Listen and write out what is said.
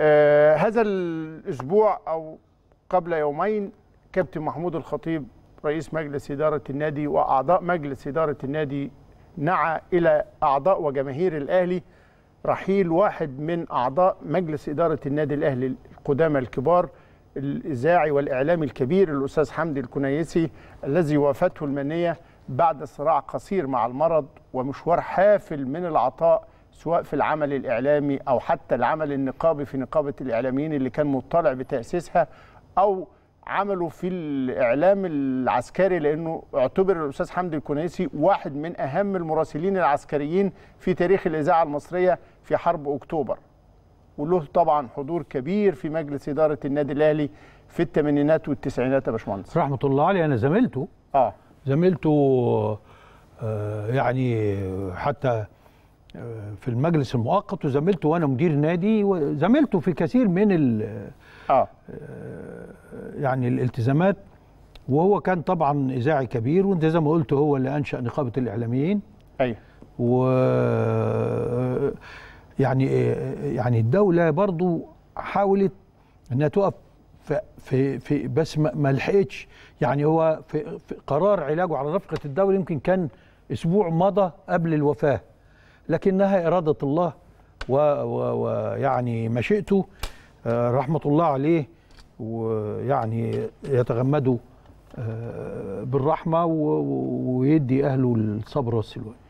آه، هذا الأسبوع أو قبل يومين كابتن محمود الخطيب رئيس مجلس إدارة النادي وأعضاء مجلس إدارة النادي نعى إلى أعضاء وجماهير الأهلي رحيل واحد من أعضاء مجلس إدارة النادي الأهلي القدامى الكبار الإذاعي والإعلامي الكبير الأستاذ حمدي الكنيسي الذي وافته المنية بعد صراع قصير مع المرض ومشوار حافل من العطاء سواء في العمل الإعلامي أو حتى العمل النقابي في نقابة الإعلاميين اللي كان مطلع بتأسيسها أو عمله في الإعلام العسكري لأنه اعتبر الأستاذ حمدي الكنيسي واحد من أهم المراسلين العسكريين في تاريخ الإذاعة المصرية في حرب أكتوبر وله طبعا حضور كبير في مجلس إدارة النادي الأهلي في الثمانينات والتسعينات يا باشمهندس رحمة الله عليه أنا زميلته آه زميلته آه يعني حتى في المجلس المؤقت وزميلته وانا مدير نادي وزميلته في كثير من ال آه. آه. يعني الالتزامات وهو كان طبعا اذاعي كبير وانت زي ما قلت هو اللي انشا نقابه الاعلاميين ايوه و يعني يعني الدوله برضو حاولت انها تقف في في, بس ما لحقتش يعني هو في, في قرار علاجه على رفقه الدوله يمكن كان اسبوع مضى قبل الوفاه لكنها إرادة الله ويعني مشيئته آه، رحمة الله عليه ويعني يتغمده آه، بالرحمة ويدي أهله الصبر والسلوان